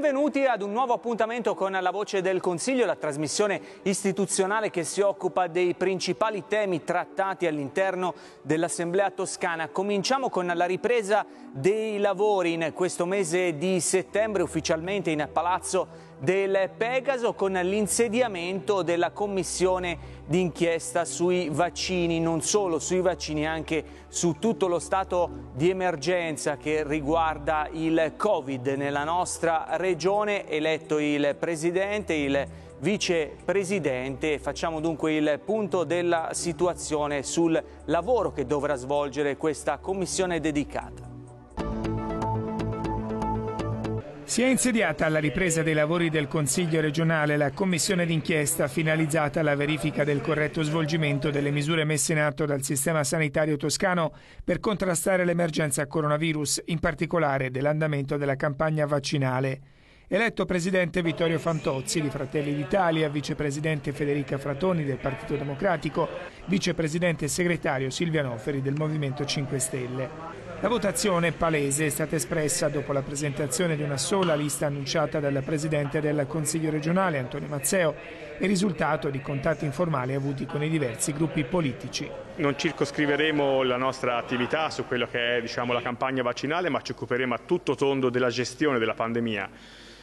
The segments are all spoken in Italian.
Benvenuti ad un nuovo appuntamento con La Voce del Consiglio, la trasmissione istituzionale che si occupa dei principali temi trattati all'interno dell'Assemblea Toscana. Cominciamo con la ripresa dei lavori in questo mese di settembre ufficialmente in Palazzo del Pegaso con l'insediamento della commissione d'inchiesta sui vaccini, non solo sui vaccini, anche su tutto lo stato di emergenza che riguarda il Covid. Nella nostra regione eletto il presidente, il vicepresidente. Facciamo dunque il punto della situazione sul lavoro che dovrà svolgere questa commissione dedicata. Si è insediata alla ripresa dei lavori del Consiglio regionale la commissione d'inchiesta finalizzata alla verifica del corretto svolgimento delle misure messe in atto dal sistema sanitario toscano per contrastare l'emergenza coronavirus, in particolare dell'andamento della campagna vaccinale. Eletto presidente Vittorio Fantozzi di Fratelli d'Italia, vicepresidente Federica Fratoni del Partito Democratico, vicepresidente e segretario Silvia Noferi del Movimento 5 Stelle. La votazione palese è stata espressa dopo la presentazione di una sola lista annunciata dal Presidente del Consiglio regionale Antonio Mazzeo e risultato di contatti informali avuti con i diversi gruppi politici. Non circoscriveremo la nostra attività su quella che è diciamo, la campagna vaccinale ma ci occuperemo a tutto tondo della gestione della pandemia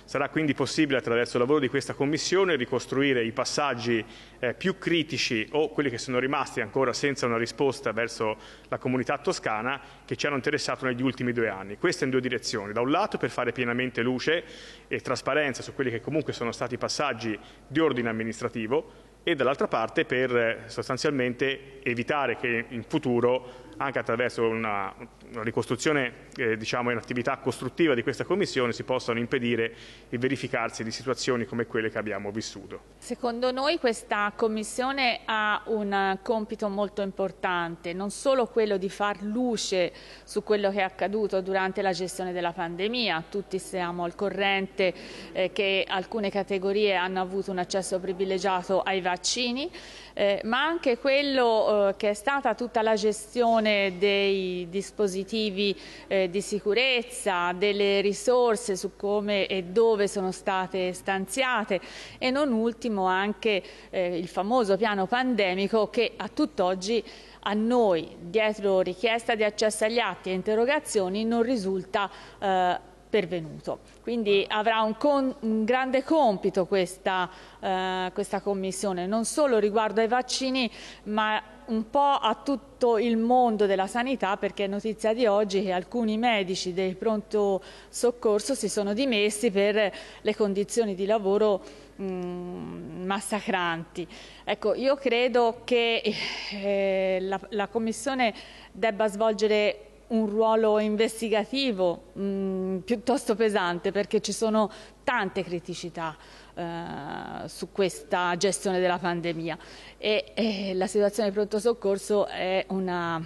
Sarà quindi possibile attraverso il lavoro di questa Commissione ricostruire i passaggi eh, più critici o quelli che sono rimasti ancora senza una risposta verso la comunità toscana che ci hanno interessato negli ultimi due anni. Questo in due direzioni. Da un lato per fare pienamente luce e trasparenza su quelli che comunque sono stati passaggi di ordine amministrativo e dall'altra parte per eh, sostanzialmente evitare che in futuro anche attraverso una, una ricostruzione eh, diciamo, in attività costruttiva di questa Commissione si possano impedire il verificarsi di situazioni come quelle che abbiamo vissuto. Secondo noi questa Commissione ha un compito molto importante, non solo quello di far luce su quello che è accaduto durante la gestione della pandemia, tutti siamo al corrente eh, che alcune categorie hanno avuto un accesso privilegiato ai vaccini, eh, ma anche quello eh, che è stata tutta la gestione gestione dei dispositivi eh, di sicurezza, delle risorse su come e dove sono state stanziate e non ultimo anche eh, il famoso piano pandemico che a tutt'oggi a noi, dietro richiesta di accesso agli atti e interrogazioni, non risulta eh, pervenuto. Quindi avrà un, con, un grande compito questa, eh, questa Commissione, non solo riguardo ai vaccini, ma un po' a tutto il mondo della sanità perché è notizia di oggi che alcuni medici del pronto soccorso si sono dimessi per le condizioni di lavoro mm, massacranti. Ecco, io credo che eh, la, la Commissione debba svolgere un ruolo investigativo mh, mm, piuttosto pesante perché ci sono tante criticità eh, su questa gestione della pandemia e, e la situazione di pronto soccorso è una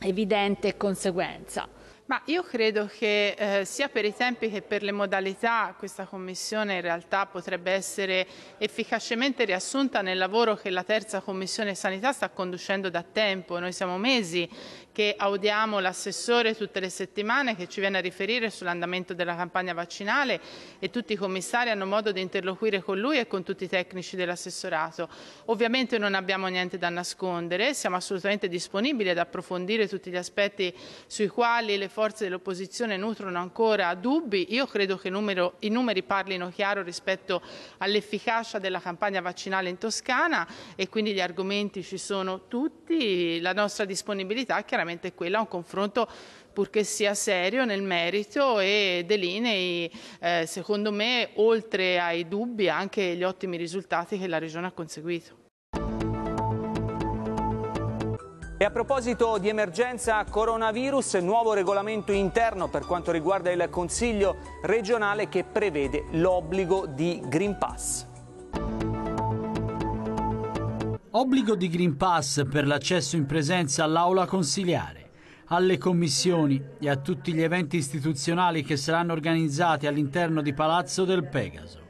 evidente conseguenza. Ma io credo che eh, sia per i tempi che per le modalità questa Commissione in realtà potrebbe essere efficacemente riassunta nel lavoro che la terza Commissione Sanità sta conducendo da tempo. Noi siamo mesi che audiamo l'assessore tutte le settimane che ci viene a riferire sull'andamento della campagna vaccinale e tutti i commissari hanno modo di interloquire con lui e con tutti i tecnici dell'assessorato. Ovviamente non abbiamo niente da nascondere, siamo assolutamente disponibili ad approfondire tutti gli aspetti sui quali le forze dell'opposizione nutrono ancora dubbi. Io credo che numero, i numeri parlino chiaro rispetto all'efficacia della campagna vaccinale in Toscana e quindi gli argomenti ci sono tutti, la nostra disponibilità è chiaramente veramente quella, un confronto purché sia serio nel merito e delinei, eh, secondo me, oltre ai dubbi, anche gli ottimi risultati che la Regione ha conseguito. E a proposito di emergenza coronavirus, nuovo regolamento interno per quanto riguarda il Consiglio regionale che prevede l'obbligo di Green Pass obbligo di Green Pass per l'accesso in presenza all'aula consiliare, alle commissioni e a tutti gli eventi istituzionali che saranno organizzati all'interno di Palazzo del Pegaso.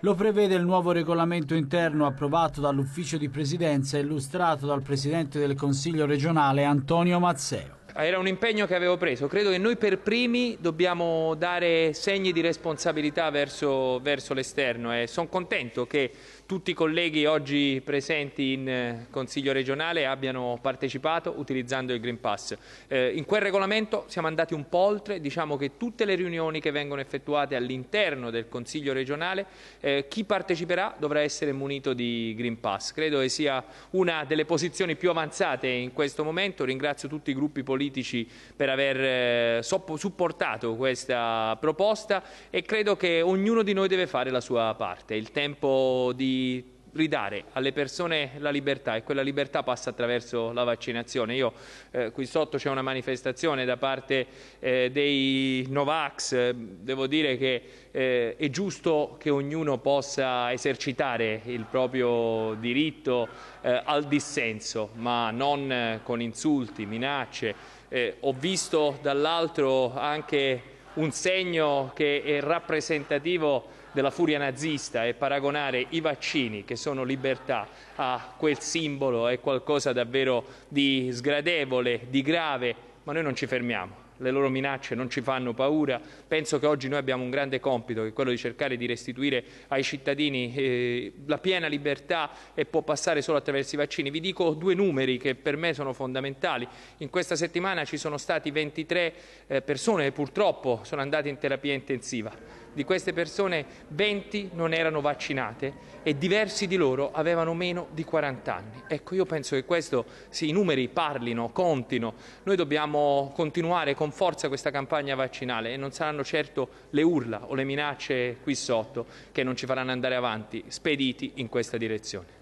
Lo prevede il nuovo regolamento interno approvato dall'Ufficio di Presidenza e illustrato dal Presidente del Consiglio regionale Antonio Mazzeo. Era un impegno che avevo preso. Credo che noi per primi dobbiamo dare segni di responsabilità verso, verso l'esterno e eh. sono contento che tutti i colleghi oggi presenti in eh, Consiglio regionale abbiano partecipato utilizzando il Green Pass. Eh, in quel regolamento siamo andati un po' oltre, diciamo che tutte le riunioni che vengono effettuate all'interno del Consiglio regionale, eh, chi parteciperà dovrà essere munito di Green Pass. Credo che sia una delle posizioni più avanzate in questo momento. Ringrazio tutti i gruppi politici politici per aver eh, supportato questa proposta e credo che ognuno di noi deve fare la sua parte. Il tempo di ridare alle persone la libertà e quella libertà passa attraverso la vaccinazione. Io, eh, qui sotto c'è una manifestazione da parte eh, dei Novax, devo dire che eh, è giusto che ognuno possa esercitare il proprio diritto eh, al dissenso, ma non eh, con insulti, minacce eh, ho visto dall'altro anche un segno che è rappresentativo della furia nazista e paragonare i vaccini, che sono libertà, a quel simbolo è qualcosa davvero di sgradevole, di grave, ma noi non ci fermiamo le loro minacce non ci fanno paura. Penso che oggi noi abbiamo un grande compito, che è quello di cercare di restituire ai cittadini eh, la piena libertà e può passare solo attraverso i vaccini. Vi dico due numeri che per me sono fondamentali. In questa settimana ci sono stati 23 eh, persone che purtroppo sono andate in terapia intensiva. Di queste persone 20 non erano vaccinate e diversi di loro avevano meno di 40 anni. Ecco, io penso che questo, sì, i numeri parlino, contino. Noi dobbiamo continuare con forza questa campagna vaccinale e non saranno certo le urla o le minacce qui sotto che non ci faranno andare avanti, spediti in questa direzione.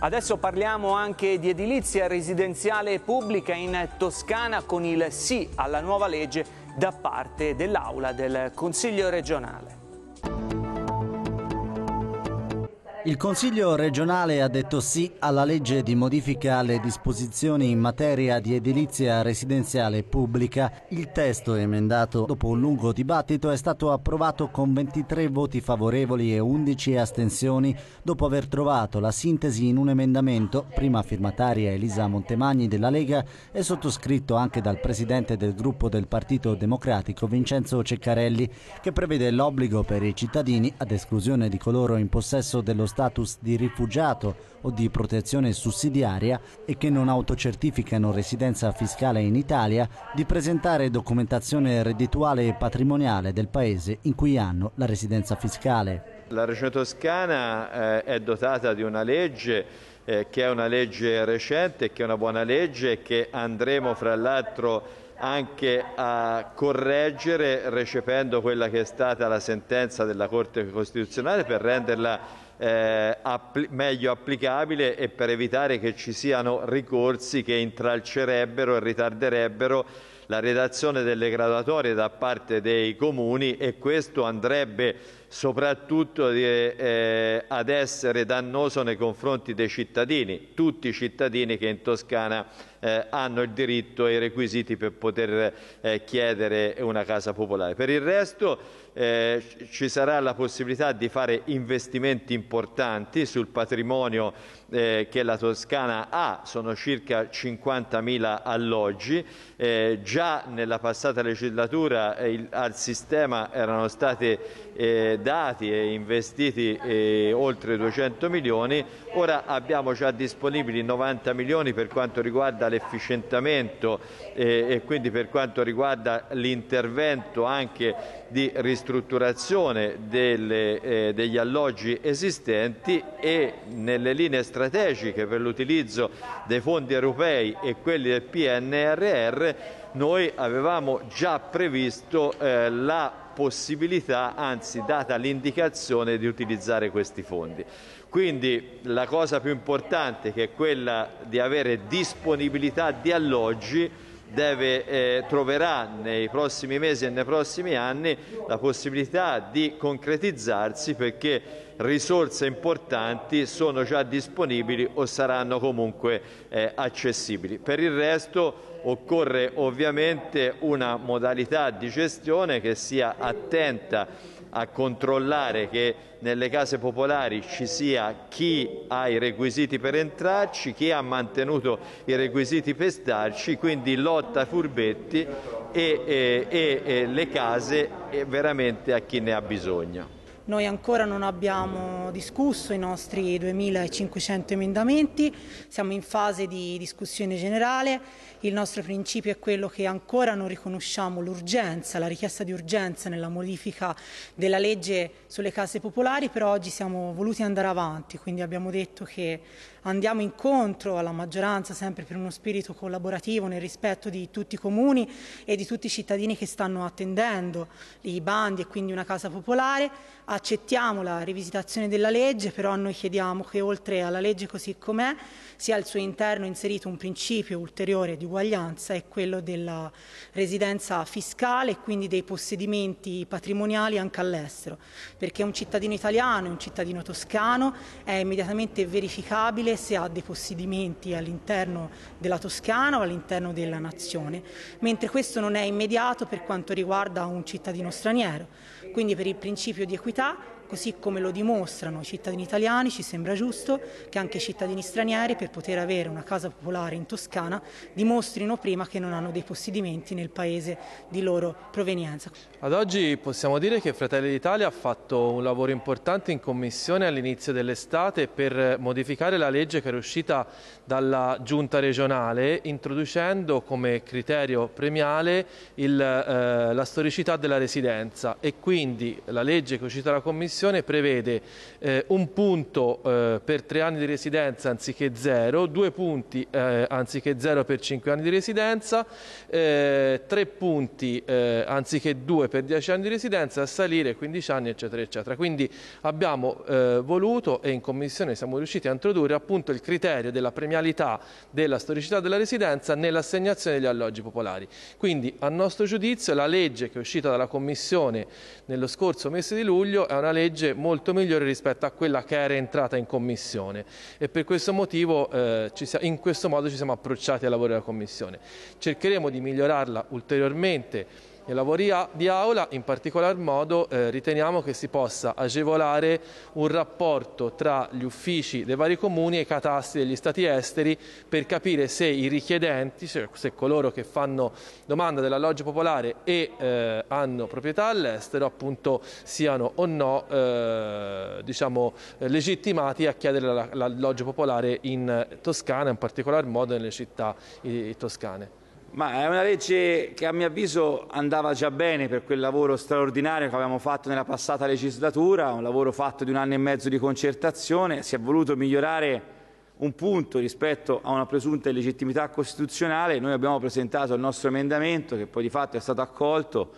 Adesso parliamo anche di edilizia residenziale pubblica in Toscana con il sì alla nuova legge da parte dell'Aula del Consiglio regionale. Il Consiglio regionale ha detto sì alla legge di modifica alle disposizioni in materia di edilizia residenziale pubblica. Il testo emendato dopo un lungo dibattito è stato approvato con 23 voti favorevoli e 11 astensioni dopo aver trovato la sintesi in un emendamento, prima firmataria Elisa Montemagni della Lega e sottoscritto anche dal presidente del gruppo del Partito Democratico Vincenzo Ceccarelli, che prevede l'obbligo per i cittadini, ad esclusione di coloro in possesso dello Stato status di rifugiato o di protezione sussidiaria e che non autocertificano residenza fiscale in Italia di presentare documentazione reddituale e patrimoniale del paese in cui hanno la residenza fiscale. La Regione Toscana eh, è dotata di una legge eh, che è una legge recente, che è una buona legge che andremo fra l'altro anche a correggere recependo quella che è stata la sentenza della Corte Costituzionale per renderla eh, appl meglio applicabile e per evitare che ci siano ricorsi che intralcerebbero e ritarderebbero la redazione delle graduatorie da parte dei comuni e questo andrebbe soprattutto eh, ad essere dannoso nei confronti dei cittadini, tutti i cittadini che in Toscana eh, hanno il diritto e i requisiti per poter eh, chiedere una casa popolare. Per il resto eh, ci sarà la possibilità di fare investimenti importanti sul patrimonio eh, che la Toscana ha, sono circa 50.000 alloggi, eh, già nella passata legislatura il, al sistema erano state eh, dati e investiti eh, oltre 200 milioni, ora abbiamo già disponibili 90 milioni per quanto riguarda l'efficientamento eh, e quindi per quanto riguarda l'intervento anche di ristrutturazione delle, eh, degli alloggi esistenti e nelle linee strategiche per l'utilizzo dei fondi europei e quelli del PNRR noi avevamo già previsto eh, la possibilità, anzi data l'indicazione di utilizzare questi fondi. Quindi la cosa più importante che è quella di avere disponibilità di alloggi deve, eh, troverà nei prossimi mesi e nei prossimi anni la possibilità di concretizzarsi perché risorse importanti sono già disponibili o saranno comunque eh, accessibili. Per il resto occorre ovviamente una modalità di gestione che sia attenta a controllare che nelle case popolari ci sia chi ha i requisiti per entrarci, chi ha mantenuto i requisiti per starci, quindi lotta ai furbetti e, e, e, le case veramente a chi ne ha bisogno. Noi ancora non abbiamo discusso i nostri 2500 emendamenti, siamo in fase di discussione generale, il nostro principio è quello che ancora non riconosciamo l'urgenza, la richiesta di urgenza nella modifica della legge sulle case popolari, però oggi siamo voluti andare avanti, quindi abbiamo detto che andiamo incontro alla maggioranza sempre per uno spirito collaborativo nel rispetto di tutti i comuni e di tutti i cittadini che stanno attendendo i bandi e quindi una casa popolare. Accettiamo la rivisitazione della legge, però noi chiediamo che oltre alla legge così com'è sia al suo interno inserito un principio ulteriore di uguaglianza e quello della residenza fiscale e quindi dei possedimenti patrimoniali anche all'estero, perché un cittadino italiano e un cittadino toscano è immediatamente verificabile se ha dei possedimenti all'interno della Toscana o all'interno della nazione, mentre questo non è immediato per quanto riguarda un cittadino straniero. Quindi per il principio di equità così come lo dimostrano i cittadini italiani, ci sembra giusto che anche i cittadini stranieri per poter avere una casa popolare in Toscana dimostrino prima che non hanno dei possedimenti nel paese di loro provenienza. Ad oggi possiamo dire che Fratelli d'Italia ha fatto un lavoro importante in commissione all'inizio dell'estate per modificare la legge che era uscita dalla giunta regionale introducendo come criterio premiale il, eh, la storicità della residenza e quindi la legge che è uscita dalla commissione Commissione prevede eh, un punto eh, per tre anni di residenza anziché zero, due punti eh, anziché zero per cinque anni di residenza, eh, tre punti eh, anziché due per dieci anni di residenza, a salire 15 anni eccetera eccetera. Quindi abbiamo eh, voluto e in Commissione siamo riusciti a introdurre appunto il criterio della premialità della storicità della residenza nell'assegnazione degli alloggi popolari. Quindi a nostro giudizio la legge che è uscita dalla Commissione nello scorso mese di luglio è una legge legge molto migliore rispetto a quella che era entrata in Commissione e per questo motivo eh, in questo modo ci siamo approcciati ai lavori della Commissione. Cercheremo di migliorarla ulteriormente nei lavori di aula in particolar modo eh, riteniamo che si possa agevolare un rapporto tra gli uffici dei vari comuni e i catasti degli stati esteri per capire se i richiedenti, cioè se coloro che fanno domanda dell'alloggio popolare e eh, hanno proprietà all'estero appunto siano o no eh, diciamo, legittimati a chiedere l'alloggio popolare in Toscana, in particolar modo nelle città toscane. Ma è una legge che a mio avviso andava già bene per quel lavoro straordinario che avevamo fatto nella passata legislatura, un lavoro fatto di un anno e mezzo di concertazione, si è voluto migliorare un punto rispetto a una presunta illegittimità costituzionale, noi abbiamo presentato il nostro emendamento che poi di fatto è stato accolto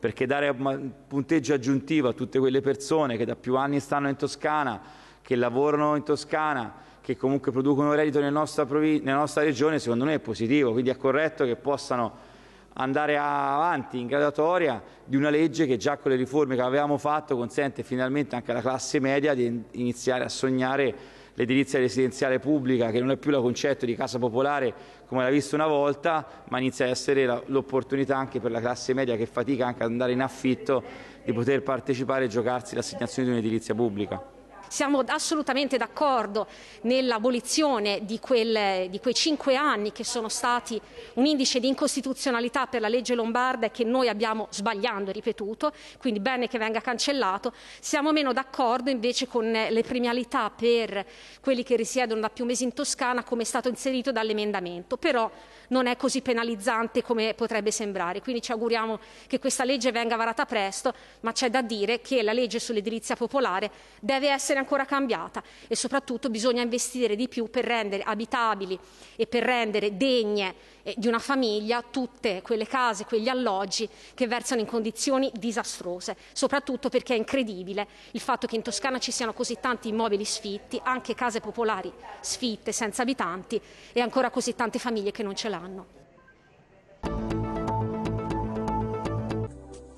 perché dare un punteggio aggiuntivo a tutte quelle persone che da più anni stanno in Toscana, che lavorano in Toscana, che comunque producono reddito nella nostra, nella nostra regione, secondo noi è positivo, quindi è corretto che possano andare avanti in gradatoria di una legge che già con le riforme che avevamo fatto consente finalmente anche alla classe media di iniziare a sognare l'edilizia residenziale pubblica che non è più la concetto di casa popolare come l'ha visto una volta ma inizia a essere l'opportunità anche per la classe media che fatica anche ad andare in affitto di poter partecipare e giocarsi l'assegnazione di un'edilizia pubblica. Siamo assolutamente d'accordo nell'abolizione di, quel, di quei cinque anni che sono stati un indice di incostituzionalità per la legge lombarda e che noi abbiamo sbagliando, ripetuto, quindi bene che venga cancellato. Siamo meno d'accordo invece con le premialità per quelli che risiedono da più mesi in Toscana come è stato inserito dall'emendamento. Però non è così penalizzante come potrebbe sembrare. Quindi ci auguriamo che questa legge venga varata presto, ma c'è da dire che la legge sull'edilizia popolare deve essere ancora cambiata e soprattutto bisogna investire di più per rendere abitabili e per rendere degne eh, di una famiglia tutte quelle case, quegli alloggi che versano in condizioni disastrose, soprattutto perché è incredibile il fatto che in Toscana ci siano così tanti immobili sfitti, anche case popolari sfitte, senza abitanti e ancora così tante famiglie che non ce l'hanno.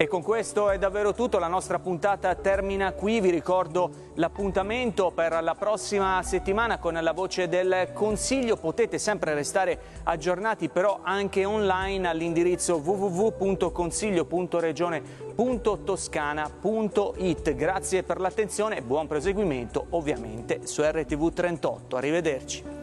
E con questo è davvero tutto, la nostra puntata termina qui, vi ricordo l'appuntamento per la prossima settimana con la voce del Consiglio, potete sempre restare aggiornati però anche online all'indirizzo www.consiglio.regione.toscana.it. Grazie per l'attenzione e buon proseguimento ovviamente su RTV38, arrivederci.